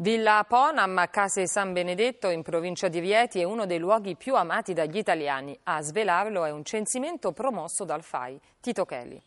Villa Ponam, Case San Benedetto in provincia di Rieti è uno dei luoghi più amati dagli italiani. A svelarlo è un censimento promosso dal FAI. Tito Kelly.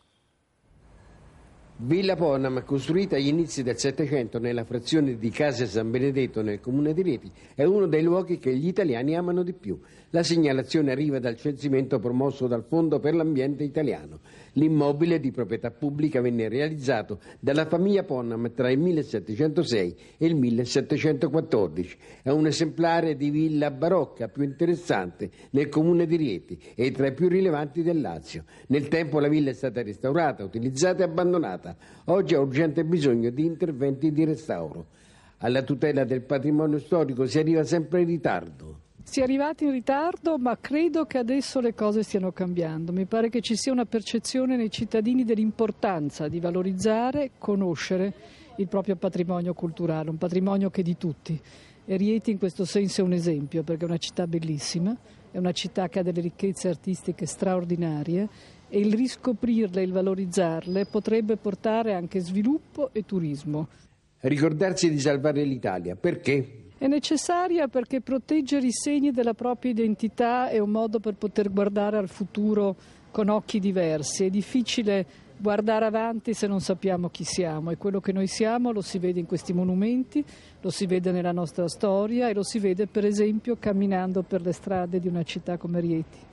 Villa Ponam, costruita agli inizi del Settecento nella frazione di Case San Benedetto nel comune di Rieti, è uno dei luoghi che gli italiani amano di più. La segnalazione arriva dal censimento promosso dal Fondo per l'Ambiente Italiano. L'immobile di proprietà pubblica venne realizzato dalla famiglia Ponham tra il 1706 e il 1714. È un esemplare di villa barocca più interessante nel comune di Rieti e tra i più rilevanti del Lazio. Nel tempo la villa è stata restaurata, utilizzata e abbandonata. Oggi ha urgente bisogno di interventi di restauro. Alla tutela del patrimonio storico si arriva sempre in ritardo. Si è arrivati in ritardo, ma credo che adesso le cose stiano cambiando. Mi pare che ci sia una percezione nei cittadini dell'importanza di valorizzare, conoscere il proprio patrimonio culturale, un patrimonio che è di tutti. E Rieti in questo senso è un esempio, perché è una città bellissima, è una città che ha delle ricchezze artistiche straordinarie e il riscoprirle, il valorizzarle potrebbe portare anche sviluppo e turismo. Ricordarsi di salvare l'Italia, perché? È necessaria perché proteggere i segni della propria identità è un modo per poter guardare al futuro con occhi diversi. È difficile guardare avanti se non sappiamo chi siamo e quello che noi siamo lo si vede in questi monumenti, lo si vede nella nostra storia e lo si vede per esempio camminando per le strade di una città come Rieti.